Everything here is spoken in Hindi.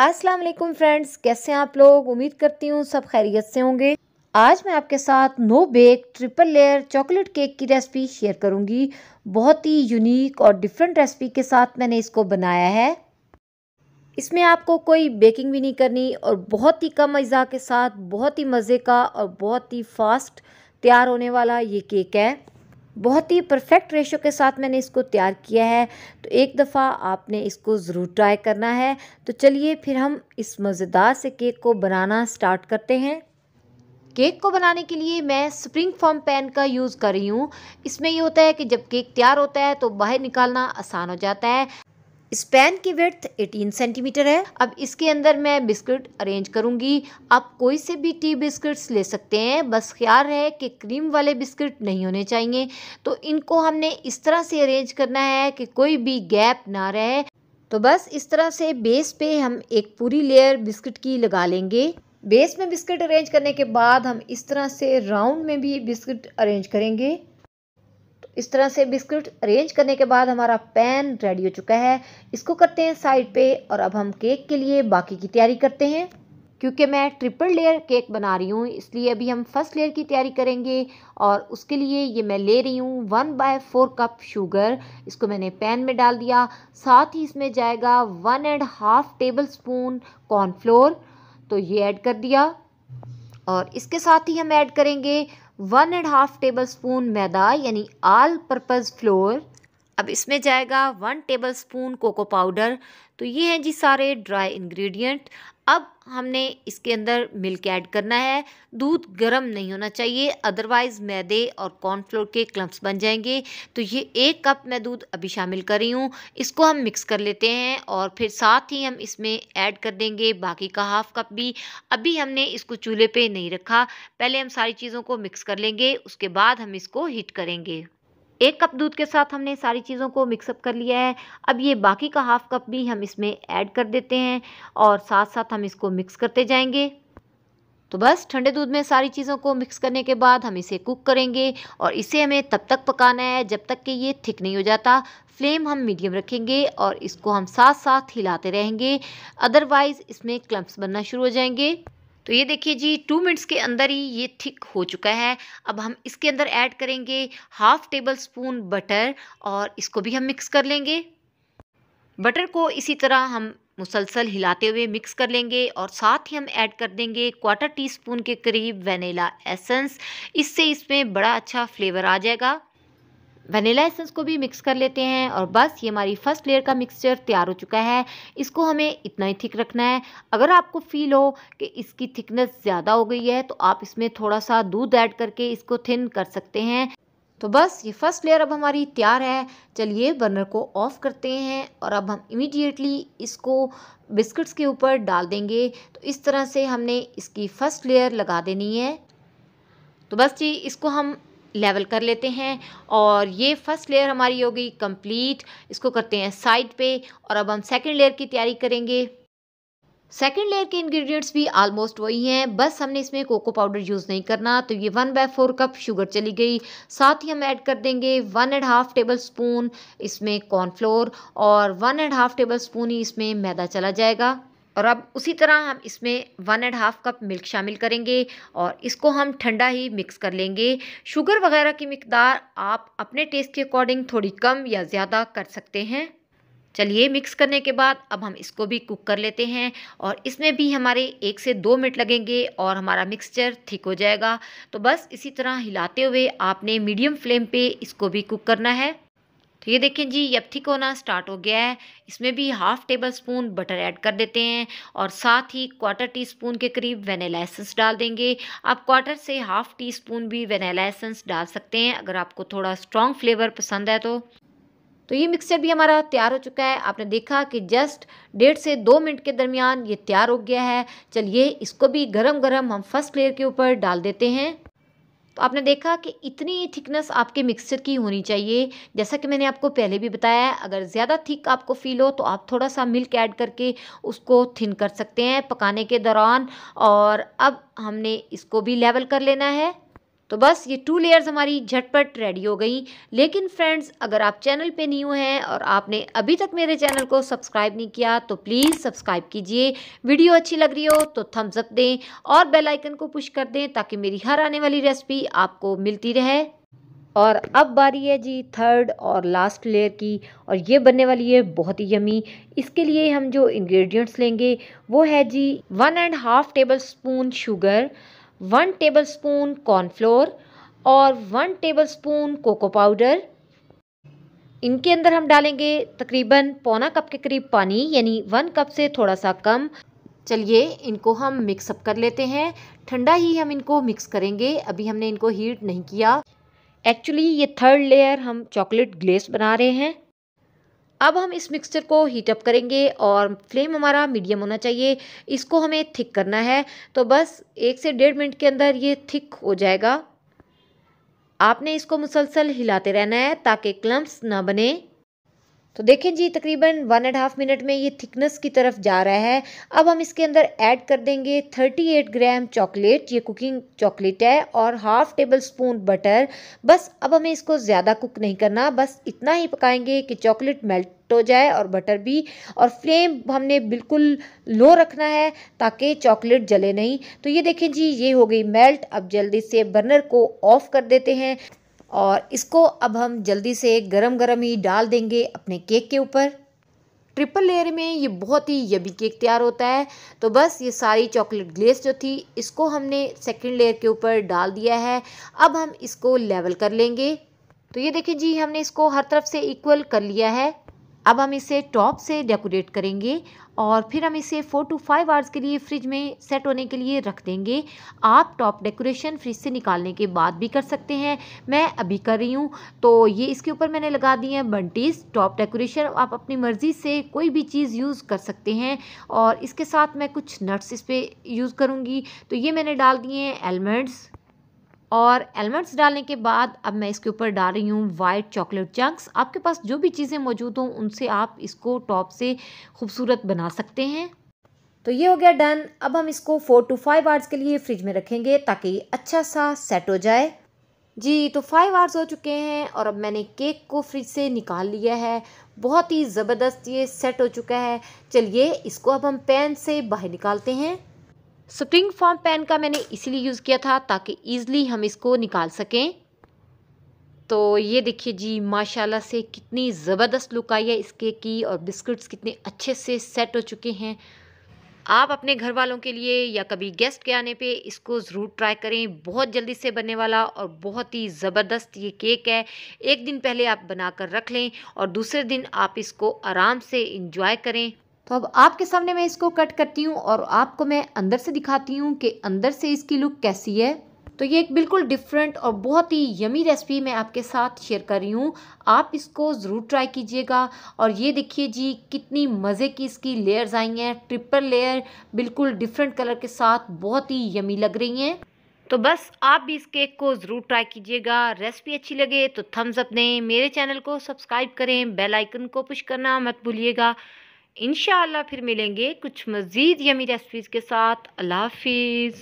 अस्सलाम वालेकुम फ्रेंड्स कैसे हैं आप लोग उम्मीद करती हूँ सब खैरियत से होंगे आज मैं आपके साथ no bake triple layer chocolate cake की रेसिपी शेयर करूँगी बहुत ही यूनिक और डिफरेंट रेसिपी के साथ मैंने इसको बनाया है इसमें आपको कोई बेकिंग भी नहीं करनी और बहुत ही कम अज़ा के साथ बहुत ही मज़े का और बहुत ही फास्ट तैयार होने वाला ये केक है बहुत ही परफेक्ट रेशो के साथ मैंने इसको तैयार किया है तो एक दफ़ा आपने इसको ज़रूर ट्राई करना है तो चलिए फिर हम इस मज़ेदार से केक को बनाना स्टार्ट करते हैं केक को बनाने के लिए मैं स्प्रिंग फॉर्म पैन का यूज़ कर रही हूँ इसमें ये होता है कि जब केक तैयार होता है तो बाहर निकालना आसान हो जाता है स्पैन की विर्थ 18 सेंटीमीटर है अब इसके अंदर मैं बिस्किट अरेंज करूंगी आप कोई से भी टी बिस्किट्स ले सकते हैं बस ख्याल है कि क्रीम वाले बिस्किट नहीं होने चाहिए तो इनको हमने इस तरह से अरेंज करना है कि कोई भी गैप ना रहे तो बस इस तरह से बेस पे हम एक पूरी लेयर बिस्किट की लगा लेंगे बेस में बिस्किट अरेंज करने के बाद हम इस तरह से राउंड में भी बिस्किट अरेंज करेंगे इस तरह से बिस्किट अरेंज करने के बाद हमारा पैन रेडी हो चुका है इसको करते हैं साइड पे और अब हम केक के लिए बाकी की तैयारी करते हैं क्योंकि मैं ट्रिपल लेयर केक बना रही हूँ इसलिए अभी हम फर्स्ट लेयर की तैयारी करेंगे और उसके लिए ये मैं ले रही हूँ one by four cup sugar इसको मैंने पैन में डाल दिया साथ ही इसमें जाएगा one and half tablespoon cornflour तो ये ऐड कर दिया और इसके साथ ही हम ऐड करेंगे one and half tablespoon मैदा यानी आल पर्पज़ फ्लोर अब इसमें जाएगा one tablespoon cocoa powder तो ये हैं जी सारे ड्राई इंग्रेडिएंट अब हमने इसके अंदर मिल्क ऐड करना है दूध गर्म नहीं होना चाहिए अदरवाइज़ मैदे और कॉर्नफ्लोर के क्लम्प्स बन जाएंगे तो ये एक कप मैं दूध अभी शामिल कर रही हूँ इसको हम मिक्स कर लेते हैं और फिर साथ ही हम इसमें ऐड कर देंगे बाकी का हाफ कप भी अभी हमने इसको चूल्हे पे नहीं रखा पहले हम सारी चीज़ों को मिक्स कर लेंगे उसके बाद हम इसको हीट करेंगे एक कप दूध के साथ हमने सारी चीज़ों को मिक्सअप कर लिया है अब ये बाकी का हाफ कप भी हम इसमें ऐड कर देते हैं और साथ साथ हम इसको मिक्स करते जाएंगे तो बस ठंडे दूध में सारी चीज़ों को मिक्स करने के बाद हम इसे कुक करेंगे और इसे हमें तब तक पकाना है जब तक कि ये थिक नहीं हो जाता फ्लेम हम मीडियम रखेंगे और इसको हम साथ साथ हिलाते रहेंगे अदरवाइज़ इसमें क्लम्प्स बनना शुरू हो जाएंगे तो ये देखिए जी टू मिनट्स के अंदर ही ये थिक हो चुका है अब हम इसके अंदर ऐड करेंगे हाफ टेबल स्पून बटर और इसको भी हम मिक्स कर लेंगे बटर को इसी तरह हम मुसलसल हिलाते हुए मिक्स कर लेंगे और साथ ही हम ऐड कर देंगे क्वार्टर टी स्पून के करीब वेनेला एसेंस इससे इसमें बड़ा अच्छा फ्लेवर आ जाएगा वनीला एसेंस को भी मिक्स कर लेते हैं और बस ये हमारी फर्स्ट लेयर का मिक्सचर तैयार हो चुका है इसको हमें इतना ही थिक रखना है अगर आपको फील हो कि इसकी थिकनेस ज़्यादा हो गई है तो आप इसमें थोड़ा सा दूध ऐड करके इसको थिन कर सकते हैं तो बस ये फर्स्ट लेयर अब हमारी तैयार है चलिए बर्नर को ऑफ़ करते हैं और अब हम इमीडिएटली इसको बिस्किट्स के ऊपर डाल देंगे तो इस तरह से हमने इसकी फ़र्स्ट लेयर लगा देनी है तो बस जी इसको हम लेवल कर लेते हैं और ये फर्स्ट लेयर हमारी हो गई कंप्लीट इसको करते हैं साइड पे और अब हम सेकंड लेयर की तैयारी करेंगे सेकेंड लेयर के इंग्रेडिएंट्स भी आलमोस्ट वही हैं बस हमने इसमें कोको पाउडर यूज़ नहीं करना तो ये one by four cup sugar चली गई साथ ही हम ऐड कर देंगे one and half tablespoon इसमें कॉर्नफ्लोर और one and half tablespoon ही इसमें मैदा चला जाएगा और अब उसी तरह हम इसमें one and half cup milk शामिल करेंगे और इसको हम ठंडा ही मिक्स कर लेंगे शुगर वगैरह की मकदार आप अपने टेस्ट के अकॉर्डिंग थोड़ी कम या ज़्यादा कर सकते हैं चलिए मिक्स करने के बाद अब हम इसको भी कुक कर लेते हैं और इसमें भी हमारे एक से दो मिनट लगेंगे और हमारा मिक्सचर ठीक हो जाएगा तो बस इसी तरह हिलाते हुए आपने मीडियम फ्लेम पे इसको भी कुक करना है तो ये देखें जी यपथिक होना स्टार्ट हो गया है इसमें भी half tablespoon butter add कर देते हैं और साथ ही क्वार्टर टी स्पून के करीब वेनेला एसेंस डाल देंगे आप क्वार्टर से हाफ़ टी स्पून भी वेनेला एसेंस डाल सकते हैं अगर आपको थोड़ा स्ट्रॉन्ग फ्लेवर पसंद है तो तो ये मिक्सचर भी हमारा तैयार हो चुका है आपने देखा कि जस्ट डेढ़ से दो मिनट के दरमियान ये तैयार हो गया है चलिए इसको भी गरम गरम हम फर्स्ट लेयर के ऊपर डाल देते हैं तो आपने देखा कि इतनी थिकनेस आपके मिक्सचर की होनी चाहिए जैसा कि मैंने आपको पहले भी बताया अगर ज़्यादा थिक आपको फील हो तो आप थोड़ा सा मिल्क ऐड करके उसको थिन कर सकते हैं पकाने के दौरान और अब हमने इसको भी लेवल कर लेना है तो बस ये टू लेयर्स हमारी झटपट रेडी हो गई लेकिन फ्रेंड्स अगर आप चैनल पे न्यू हैं और आपने अभी तक मेरे चैनल को सब्सक्राइब नहीं किया तो प्लीज़ सब्सक्राइब कीजिए वीडियो अच्छी लग रही हो तो थम्स अप दें और बेल आइकन को पुश कर दें ताकि मेरी हर आने वाली रेसिपी आपको मिलती रहे और अब बारी है जी थर्ड और लास्ट लेयर की और ये बनने वाली है बहुत ही यमी इसके लिए हम जो इंग्रेडिएंट्स लेंगे वो है जी one and half tablespoon sugar one tablespoon cornflour और one tablespoon cocoa powder इनके अंदर हम डालेंगे तकरीबन पौना कप के करीब पानी यानी वन कप से थोड़ा सा कम चलिए इनको हम मिक्सअप कर लेते हैं ठंडा ही हम इनको मिक्स करेंगे अभी हमने इनको हीट नहीं किया एक्चुअली ये थर्ड लेयर हम चॉकलेट ग्लेस बना रहे हैं अब हम इस मिक्सचर को हीटअप करेंगे और फ्लेम हमारा मीडियम होना चाहिए इसको हमें थिक करना है तो बस एक से डेढ़ मिनट के अंदर ये थिक हो जाएगा आपने इसको मुसलसल हिलाते रहना है ताकि क्लम्प्स ना बने तो देखें जी तकरीबन वन एंड हाफ मिनट में ये थिकनेस की तरफ जा रहा है अब हम इसके अंदर ऐड कर देंगे 38 ग्राम चॉकलेट ये कुकिंग चॉकलेट है और हाफ़ टेबल स्पून बटर बस अब हमें इसको ज़्यादा कुक नहीं करना बस इतना ही पकाएंगे कि चॉकलेट मेल्ट हो जाए और बटर भी और फ्लेम हमने बिल्कुल लो रखना है ताकि चॉकलेट जले नहीं तो ये देखें जी ये हो गई मेल्ट अब जल्दी से बर्नर को ऑफ़ कर देते हैं और इसको अब हम जल्दी से गरम गरम ही डाल देंगे अपने केक के ऊपर ट्रिपल लेयर में ये बहुत ही यबी केक तैयार होता है तो बस ये सारी चॉकलेट ग्लेस जो थी इसको हमने सेकंड लेयर के ऊपर डाल दिया है अब हम इसको लेवल कर लेंगे तो ये देखिए जी हमने इसको हर तरफ से इक्वल कर लिया है अब हम इसे टॉप से डेकोरेट करेंगे और फिर हम इसे फ़ोर टू फाइव आवर्स के लिए फ्रिज में सेट होने के लिए रख देंगे आप टॉप डेकोरेशन फ्रिज से निकालने के बाद भी कर सकते हैं मैं अभी कर रही हूँ तो ये इसके ऊपर मैंने लगा दी है बंटीज टॉप डेकोरेशन आप अपनी मर्ज़ी से कोई भी चीज़ यूज़ कर सकते हैं और इसके साथ मैं कुछ नट्स इस पर यूज़ करूँगी तो ये मैंने डाल दिए हैं एलमंड्स और एलमंड्स डालने के बाद अब मैं इसके ऊपर डाल रही हूँ वाइट चॉकलेट चंक्स आपके पास जो भी चीज़ें मौजूद हों उनसे आप इसको टॉप से खूबसूरत बना सकते हैं तो ये हो गया डन अब हम इसको फोर टू फाइव आवर्स के लिए फ्रिज में रखेंगे ताकि अच्छा सा सेट हो जाए जी तो फाइव आवर्स हो चुके हैं और अब मैंने केक को फ्रिज से निकाल लिया है बहुत ही ज़बरदस्त ये सेट हो चुका है चलिए इसको अब हम पैन से बाहर निकालते हैं स्प्रिंग फॉर्म पेन का मैंने इसीलिए यूज़ किया था ताकि ईज़िली हम इसको निकाल सकें तो ये देखिए जी माशाल्लाह से कितनी ज़बरदस्त लुक आई है इस केक की और बिस्किट्स कितने अच्छे से सेट हो चुके हैं आप अपने घर वालों के लिए या कभी गेस्ट के आने पे इसको ज़रूर ट्राई करें बहुत जल्दी से बनने वाला और बहुत ही ज़बरदस्त ये केक है एक दिन पहले आप बनाकर रख लें और दूसरे दिन आप इसको आराम से इंजॉय करें तो अब आपके सामने मैं इसको कट करती हूँ और आपको मैं अंदर से दिखाती हूँ कि अंदर से इसकी लुक कैसी है तो ये एक बिल्कुल डिफरेंट और बहुत ही यमी रेसिपी मैं आपके साथ शेयर कर रही हूँ आप इसको ज़रूर ट्राई कीजिएगा और ये देखिए जी कितनी मज़े की इसकी लेयर्स आई हैं ट्रिपल लेयर बिल्कुल डिफरेंट कलर के साथ बहुत ही यमी लग रही हैं तो बस आप भी इस केक को ज़रूर ट्राई कीजिएगा रेसिपी अच्छी लगे तो थम्स अप दें मेरे चैनल को सब्सक्राइब करें बेल आइकन को पुश करना मत भूलिएगा इनशाला फिर मिलेंगे कुछ मज़ीद यमी रेसिपीज़ के साथ अल्लाह हाफिज़